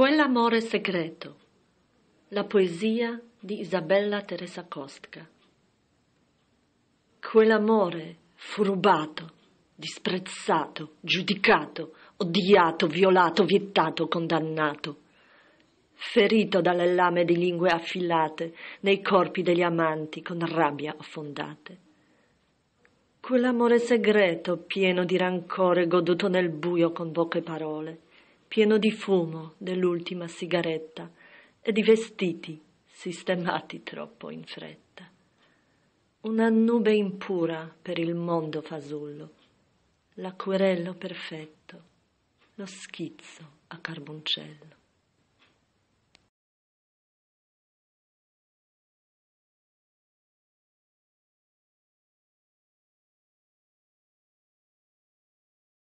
Quell'amore segreto. La poesia di Isabella Teresa Kostka. Quell'amore fu rubato, disprezzato, giudicato, odiato, violato, vietato, condannato. Ferito dalle lame di lingue affilate nei corpi degli amanti con rabbia affondate. Quell'amore segreto, pieno di rancore, goduto nel buio con poche parole pieno di fumo dell'ultima sigaretta e di vestiti sistemati troppo in fretta. Una nube impura per il mondo fasullo, l'acquerello perfetto, lo schizzo a carboncello.